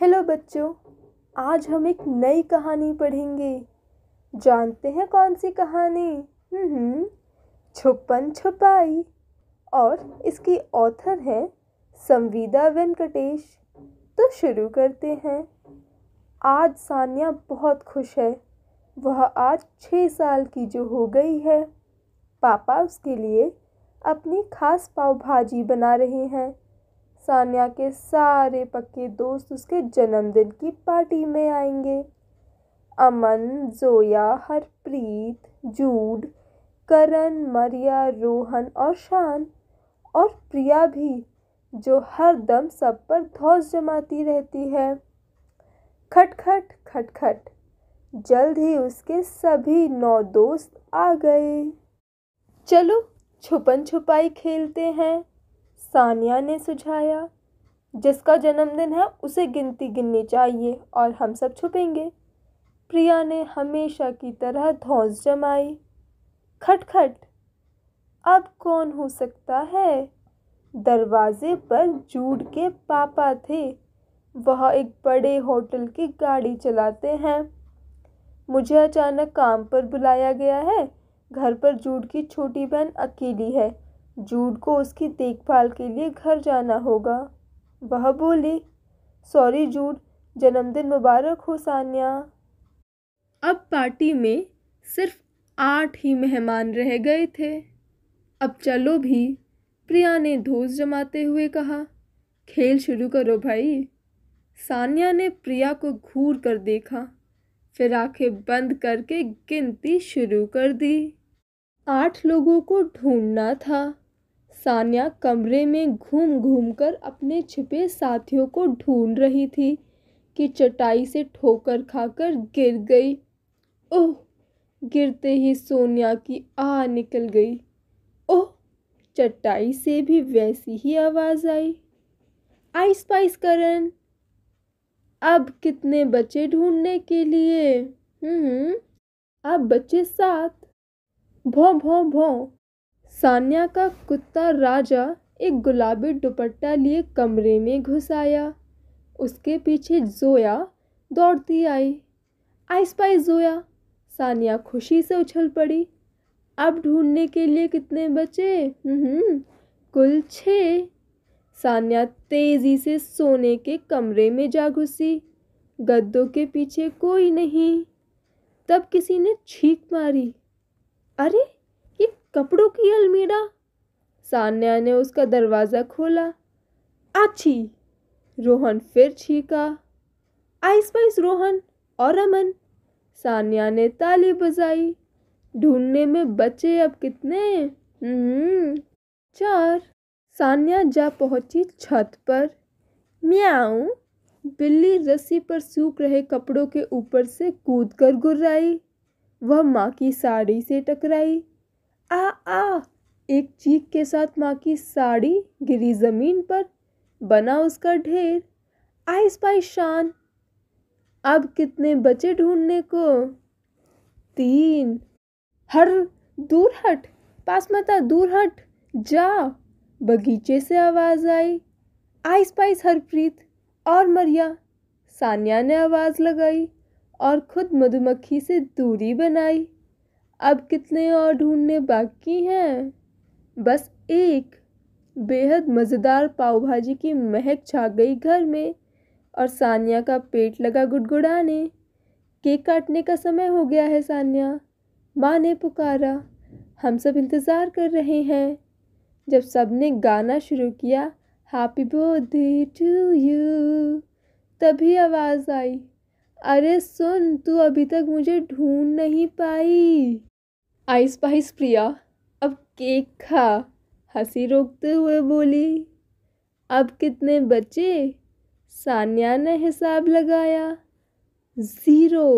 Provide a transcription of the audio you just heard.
hello बच्चों आज हम एक नई कहानी पढ़ेंगे जानते हैं कौन सी कहानी हम्म, छुपन छुपाई और इसकी ऑथर है संविदा वेंकटेश तो शुरू करते हैं आज सानिया बहुत खुश है वह आज छः साल की जो हो गई है पापा उसके लिए अपनी खास पाव भाजी बना रहे हैं सानिया के सारे पक्के दोस्त उसके जन्मदिन की पार्टी में आएंगे अमन जोया हरप्रीत जूड करण मरिया रोहन और शान और प्रिया भी जो हर दम सब पर धौस जमाती रहती है खटखट खटखट जल्द ही उसके सभी नौ दोस्त आ गए चलो छुपन छुपाई खेलते हैं सानिया ने सुझाया जिसका जन्मदिन है उसे गिनती गिननी चाहिए और हम सब छुपेंगे प्रिया ने हमेशा की तरह धौंस जमाई खटखट अब कौन हो सकता है दरवाजे पर जूड के पापा थे वह एक बड़े होटल की गाड़ी चलाते हैं मुझे अचानक काम पर बुलाया गया है घर पर जूड की छोटी बहन अकेली है जूड को उसकी देखभाल के लिए घर जाना होगा वह बोली सॉरी जूड जन्मदिन मुबारक हो सान्या अब पार्टी में सिर्फ आठ ही मेहमान रह गए थे अब चलो भी प्रिया ने धोस जमाते हुए कहा खेल शुरू करो भाई सानिया ने प्रिया को घूर कर देखा फिर आंखें बंद करके गिनती शुरू कर दी आठ लोगों को ढूंढना था सान्या कमरे में घूम घूमकर अपने छिपे साथियों को ढूंढ रही थी कि चटाई से ठोकर खाकर गिर गई ओह गिरते ही सोनिया की आ निकल गई ओह चटाई से भी वैसी ही आवाज़ आई आई स्पाइस करण अब कितने बच्चे ढूंढने के लिए हम्म अब बच्चे साथ भों भों भों सान्या का कुत्ता राजा एक गुलाबी दुपट्टा लिए कमरे में घुस आया उसके पीछे जोया दौड़ती आई आई स्पाई जोया सानिया खुशी से उछल पड़ी अब ढूंढने के लिए कितने बचे हम्म, कुल छः सानिया तेज़ी से सोने के कमरे में जा घुसी गद्दों के पीछे कोई नहीं तब किसी ने छीक मारी अरे की अलमीरा सान्या ने उसका दरवाज़ा खोला अच्छी रोहन फिर छीका आइस पाइस रोहन और अमन सान्या ने ताली बजाई ढूंढने में बचे अब कितने हम्म, चार सान्या जा पहुंची छत पर म्याऊ बिल्ली रस्सी पर सूख रहे कपड़ों के ऊपर से कूद कर गुर्राई वह माँ की साड़ी से टकराई आ आ एक चीख के साथ माँ की साड़ी गिरी ज़मीन पर बना उसका ढेर आइस स्पाई शान अब कितने बचे ढूंढने को तीन हर दूर हट पास दूर हट जा बगीचे से आवाज़ आई आइस पाइस हरप्रीत और मरिया सानिया ने आवाज़ लगाई और खुद मधुमक्खी से दूरी बनाई अब कितने और ढूंढने बाकी हैं बस एक बेहद मज़ेदार पाव भाजी की महक छा गई घर में और सानिया का पेट लगा गुड़गुड़ाने केक काटने का समय हो गया है सानिया माँ ने पुकारा हम सब इंतज़ार कर रहे हैं जब सब ने गाना शुरू किया हैप्पी बर्थडे टू यू तभी आवाज़ आई अरे सुन तू अभी तक मुझे ढूंढ नहीं पाई आइस पाइस प्रिया अब केक खा हंसी रोकते हुए बोली अब कितने बचे सान्या ने हिसाब लगाया ज़ीरो